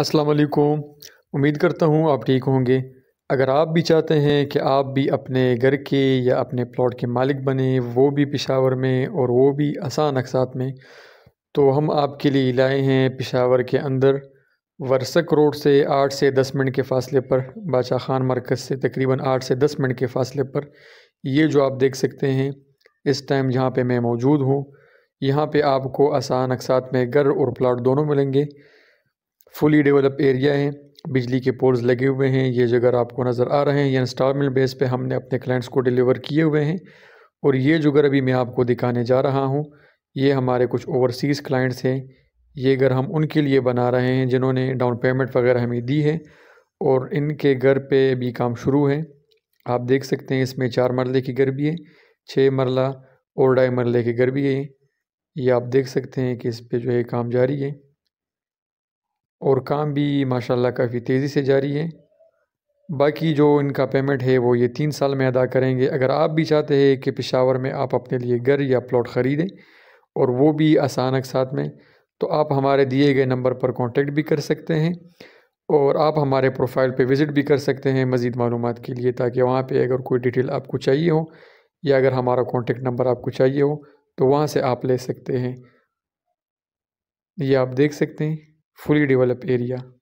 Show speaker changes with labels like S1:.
S1: अस्सलाम वालेकुम उम्मीद करता हूँ आप ठीक होंगे अगर आप भी चाहते हैं कि आप भी अपने घर के या अपने प्लॉट के मालिक बने वो भी पेशावर में और वो भी आसान अकसात में तो हम आपके लिए लाए हैं पेशावर के अंदर वर्सक रोड से आठ से दस मिनट के फासले पर बादशाह खान मरकज़ से तकरीबन आठ से दस मिनट के फासले पर ये जो आप देख सकते हैं इस टाइम जहाँ पर मैं मौजूद हूँ यहाँ पर आपको आसान अकसात में घर और प्लाट दोनों मिलेंगे फुली डेवलप एरिया है बिजली के पोल्स लगे हुए हैं ये जगह आपको नज़र आ रहे हैं ये इंस्टॉलमेंट बेस पे हमने अपने क्लाइंट्स को डिलीवर किए हुए हैं और ये जो घर अभी मैं आपको दिखाने जा रहा हूँ ये हमारे कुछ ओवरसीज़ क्लाइंट्स हैं ये घर हम उनके लिए बना रहे हैं जिन्होंने डाउन पेमेंट वगैरह हमें दी है और इनके घर पर भी काम शुरू है आप देख सकते हैं इसमें चार मरले की घर भी है छः मरला और ढाई मरले की घर भी है ये आप देख सकते हैं कि इस पर जो है काम जारी है और काम भी माशाल्लाह काफ़ी तेज़ी से जारी है बाकी जो इनका पेमेंट है वो ये तीन साल में अदा करेंगे अगर आप भी चाहते हैं कि पेशावर में आप अपने लिए घर या प्लॉट ख़रीदें और वो भी आसानक साथ में तो आप हमारे दिए गए नंबर पर कॉन्टेक्ट भी कर सकते हैं और आप हमारे प्रोफाइल पर विज़िट भी कर सकते हैं मज़ीद मालूम के लिए ताकि वहाँ पर अगर कोई डिटेल आपको चाहिए हो या अगर हमारा कॉन्टेक्ट नंबर आपको चाहिए हो तो वहाँ से आप ले सकते हैं ये आप देख सकते हैं fully developed area